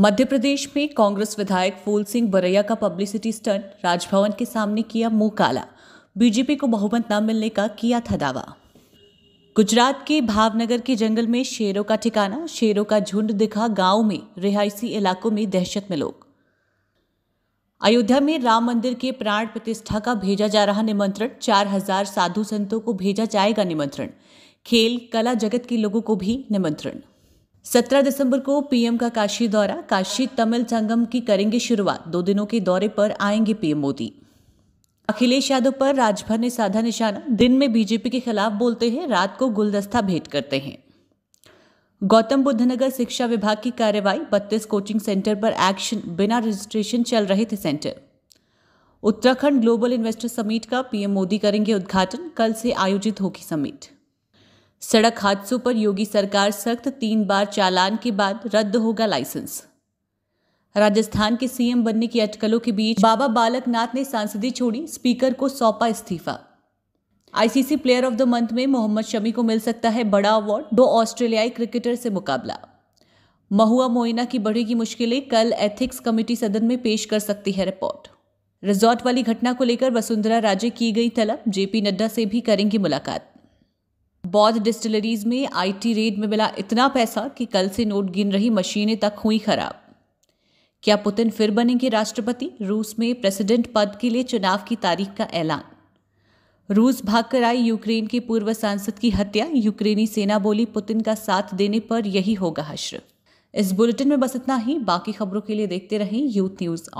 मध्य प्रदेश में कांग्रेस विधायक फूल सिंह बरैया का पब्लिसिटी स्टंट राजभवन के सामने किया मुंह काला बीजेपी को बहुमत न मिलने का किया था दावा गुजरात के भावनगर के जंगल में शेरों का ठिकाना शेरों का झुंड दिखा गांव में रिहायशी इलाकों में दहशत में लोग अयोध्या में राम मंदिर के प्राण प्रतिष्ठा का भेजा जा रहा निमंत्रण चार हजार साधु संतों को भेजा जाएगा निमंत्रण खेल कला जगत के लोगों को भी निमंत्रण 17 दिसंबर को पीएम का काशी दौरा काशी तमिल संगम की करेंगे शुरुआत दो दिनों के दौरे पर आएंगे पीएम मोदी अखिलेश यादव पर राजभर ने साधा निशाना दिन में बीजेपी के खिलाफ बोलते हैं रात को गुलदस्ता भेंट करते हैं गौतम बुद्ध नगर शिक्षा विभाग की कार्यवाही बत्तीस कोचिंग सेंटर पर एक्शन बिना रजिस्ट्रेशन चल रहे थे centre Uttarakhand global investor summit का पीएम मोदी करेंगे उद्घाटन कल से आयोजित होगी समिट सड़क हादसों पर योगी सरकार सख्त तीन बार चालान के बाद रद्द होगा लाइसेंस राजस्थान के सीएम बनने की अटकलों के बीच बाबा बालकनाथ ने सांसदी छोड़ी स्पीकर को सौंपा इस्तीफा ICC player of the month में मोहम्मद शमी को मिल सकता है बड़ा अवार्ड दो ऑस्ट्रेलियाई क्रिकेटर से मुकाबला महुआ मोइना की बढ़ेगी मुश्किलें कल एथिक्स कमेटी सदन में पेश कर सकती है रिपोर्ट रिजॉर्ट वाली घटना को लेकर वसुंधरा राजे की गई तलब जेपी नड्डा से भी करेंगी मुलाकात बौद्ध डिस्टिलरीज में आईटी रेड में मिला इतना पैसा कि कल से नोट गिन रही मशीनें तक हुई खराब क्या पुतिन फिर बनेंगे राष्ट्रपति रूस में प्रेसिडेंट पद के लिए चुनाव की तारीख का ऐलान रूस भागकर आई यूक्रेन के पूर्व सांसद की हत्या यूक्रेनी सेना बोली पुतिन का साथ देने पर यही होगा हश्र इस बुलेटिन में बस इतना ही बाकी खबरों के लिए देखते रहें यूथ न्यूज़